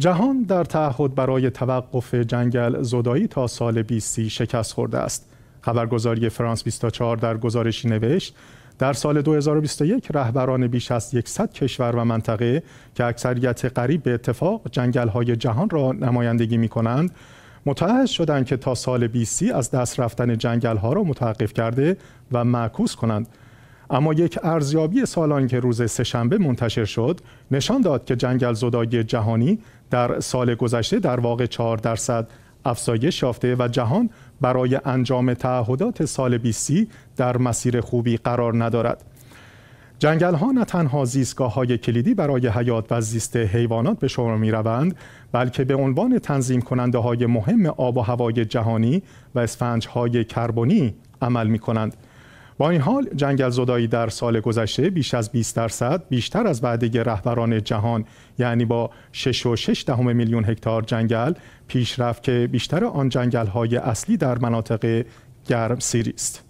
جهان در تعهد برای توقف جنگل زدایی تا سال 2030 شکست خورده است. خبرگزاری فرانس 24 در گزارشی نوشت در سال 2021 رهبران بیش از 100 کشور و منطقه که اکثریت قریب به اتفاق جنگل های جهان را نمایندگی می کنند متعهد شدند که تا سال 2030 از دست رفتن جنگل ها را متوقف کرده و معکوس کنند اما یک ارزیابی سالان که روز سهشنبه منتشر شد نشان داد که جنگل زدایی جهانی در سال گذشته در واقع 4 درصد افزایش یافته و جهان برای انجام تعهدات سال 2030 در مسیر خوبی قرار ندارد. جنگل ها نه تنها زیستگاه های کلیدی برای حیات و زیست حیوانات به شمار می روند بلکه به عنوان تنظیم کننده های مهم آب و هوای جهانی و اسفنج های کربنی عمل می کنند. با این حال جنگل زدایی در سال گذشته بیش از 20 درصد بیشتر از وعده رهبران جهان یعنی با 6.6 دهم میلیون هکتار جنگل پیش رفت که بیشتر آن جنگل های اصلی در مناطق گرم سیری است.